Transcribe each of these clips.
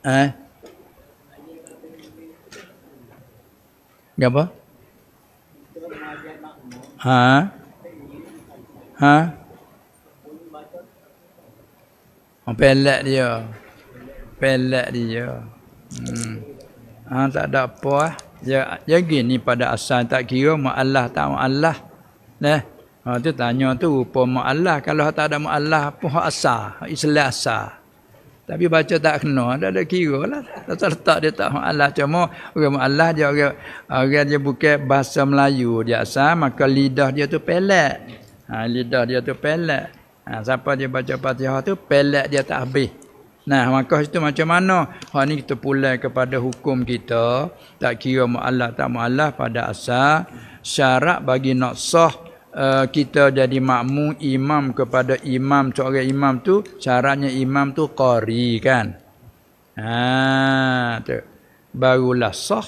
Eh? Apa? Ha? Ha? Oh, pelak dia. Pelak dia. Hmm. Ha, tak ada apa. Eh. Ya, ya gini pada asal tak kira mu'allah tak mu'allah. Nah, eh? ha, tu tanya tu rupa mu'allah. Kalau tak ada mu'allah, puh asal. Islah asal. Tapi baca tak kena, dah ada kira lah. Letak-letak dia tak mu'alah. Cuma orang mu'alah dia orang, orang dia bukan bahasa Melayu dia asal, maka lidah dia tu pelek. Ha, lidah dia tu pelek. Ha, siapa dia baca patihah tu, pelek dia tak habis. Nah, maka itu macam mana? Hari ini kita pulang kepada hukum kita. Tak kira mu'alah tak mu'alah pada asal. Syarat bagi nak uh, kita jadi makmum imam kepada imam seorang imam tu caranya imam tu qari kan ha tu barulah sah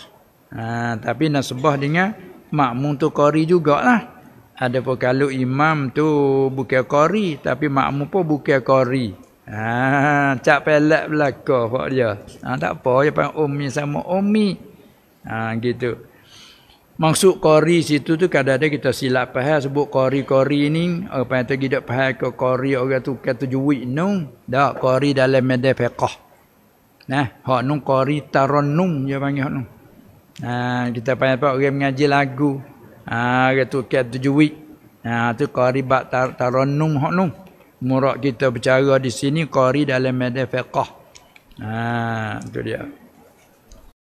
ha tapi nasbah dengan makmum tu qari jugalah ada pun kalau imam tu bukan qari tapi makmum pun bukan qari ha cak pelak belaka pak dia ha tak apa ya pang ummi sama ummi ha gitu Maksud kori situ tu kadang-kadang kita silap faham sebut kori-kori ni apa yang tadi dak faham ke kori orang tu kata juwik nu dak kori dalam medan fiqh. Nah, hak nu kori tarannum dia panggil hak nu. Nah, kita panggil apa orang mengaji lagu. Ah orang tu kata juwik. Nah, tu kori bak tar tarannum hak nu. Murak kita bercara di sini kori dalam medan fiqh. Ah, tu dia.